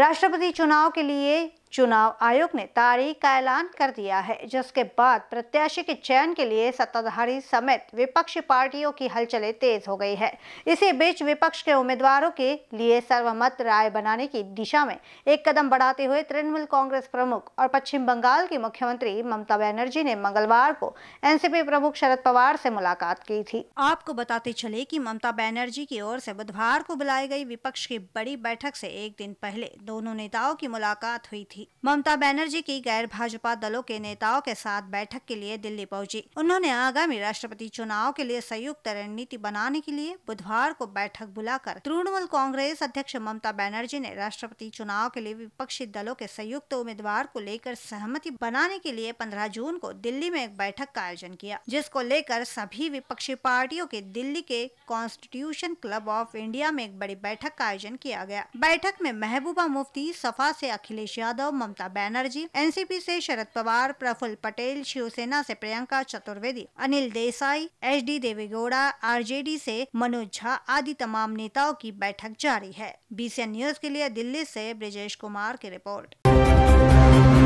राष्ट्रपति चुनाव के लिए चुनाव आयोग ने तारीख का ऐलान कर दिया है जिसके बाद प्रत्याशी के चयन के लिए सत्ताधारी समेत विपक्षी पार्टियों की हलचलें तेज हो गई है इसी बीच विपक्ष के उम्मीदवारों के लिए सर्वमत राय बनाने की दिशा में एक कदम बढ़ाते हुए तृणमूल कांग्रेस प्रमुख और पश्चिम बंगाल की मुख्यमंत्री ममता बनर्जी ने मंगलवार को एन प्रमुख शरद पवार से मुलाकात की थी आपको बताते चले की ममता बनर्जी की ओर से बुधवार को बुलाई गई विपक्ष की बड़ी बैठक से एक दिन पहले दोनों नेताओं की मुलाकात हुई थी थी ममता बनर्जी की गैर भाजपा दलों के नेताओं के साथ बैठक के लिए दिल्ली पहुंची उन्होंने आगामी राष्ट्रपति चुनाव के लिए संयुक्त रणनीति बनाने के लिए बुधवार को बैठक बुलाकर तृणमूल कांग्रेस अध्यक्ष ममता बनर्जी ने राष्ट्रपति चुनाव के लिए विपक्षी दलों के संयुक्त उम्मीदवार को लेकर सहमति बनाने के लिए पंद्रह जून को दिल्ली में एक बैठक का आयोजन किया जिसको लेकर सभी विपक्षी पार्टियों के दिल्ली के कॉन्स्टिट्यूशन क्लब ऑफ इंडिया में एक बड़ी बैठक का आयोजन किया गया बैठक में महबूबा मुफ्ती सफा ऐसी अखिलेश यादव यादव ममता बैनर्जी एनसीपी से शरद पवार प्रफुल्ल पटेल शिवसेना से Priyanka Chaturvedi Anil Desai H D Deve Gowda R J D से मनोज झा आदि तमाम नेताओं की बैठक जारी है बीसीएन न्यूज के लिए दिल्ली से ब्रजेश कुमार की रिपोर्ट